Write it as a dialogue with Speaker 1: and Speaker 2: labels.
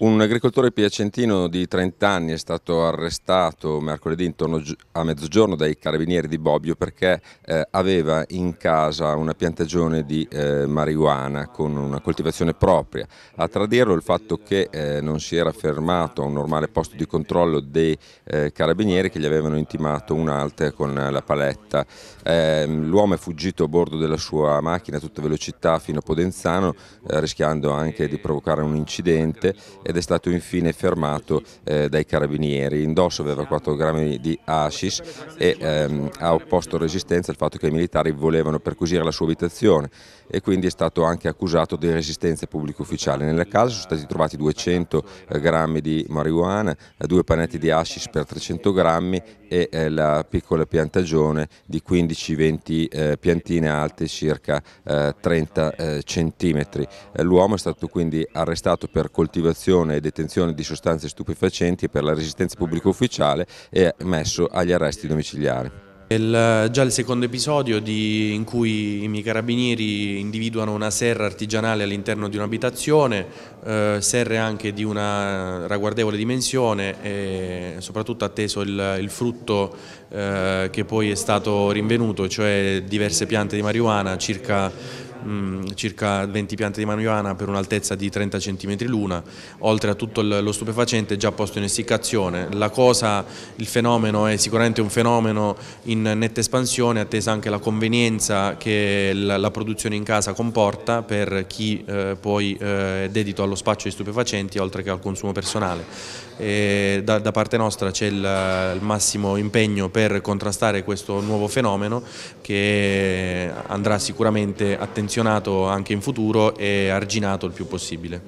Speaker 1: Un agricoltore piacentino di 30 anni è stato arrestato mercoledì intorno a mezzogiorno dai carabinieri di Bobbio perché eh, aveva in casa una piantagione di eh, marijuana con una coltivazione propria. A tradirlo il fatto che eh, non si era fermato a un normale posto di controllo dei eh, carabinieri che gli avevano intimato un'alta con la paletta. Ehm, l'uomo è fuggito a bordo della sua macchina a tutta velocità fino a Podenzano eh, rischiando anche di provocare un incidente ed è stato infine fermato eh, dai carabinieri. Indosso aveva 4 grammi di hashish e ehm, ha opposto resistenza al fatto che i militari volevano perquisire la sua abitazione e quindi è stato anche accusato di resistenza ai pubblico ufficiale. Nella casa sono stati trovati 200 eh, grammi di marijuana, due panetti di hashish per 300 grammi e eh, la piccola piantagione di 15-20 eh, piantine alte circa 30 eh, eh, centimetri. L'uomo è stato quindi arrestato per coltivazione produzione e detenzione di sostanze stupefacenti e per la resistenza pubblica ufficiale e messo agli arresti domiciliari.
Speaker 2: Il, eh, già il secondo episodio di, in cui i miei carabinieri individuano una serra artigianale all'interno di un'abitazione, eh, serre anche di una ragguardevole dimensione e soprattutto atteso il, il frutto eh, che poi è stato rinvenuto, cioè diverse piante di marijuana, circa mh, mm, circa 20 piante di marijuana per un'altezza di 30 cm l'una, oltre a tutto lo stupefacente già posto in essiccazione. La cosa, il fenomeno è sicuramente un fenomeno in netta espansione, attesa anche la convenienza che la, produzione in casa comporta per chi eh, poi eh, è dedito allo spaccio di stupefacenti oltre che al consumo personale. Da, da, parte nostra c'è il, il massimo impegno per contrastare questo nuovo fenomeno che andrà sicuramente attenzione posizionato anche in futuro e arginato il più possibile.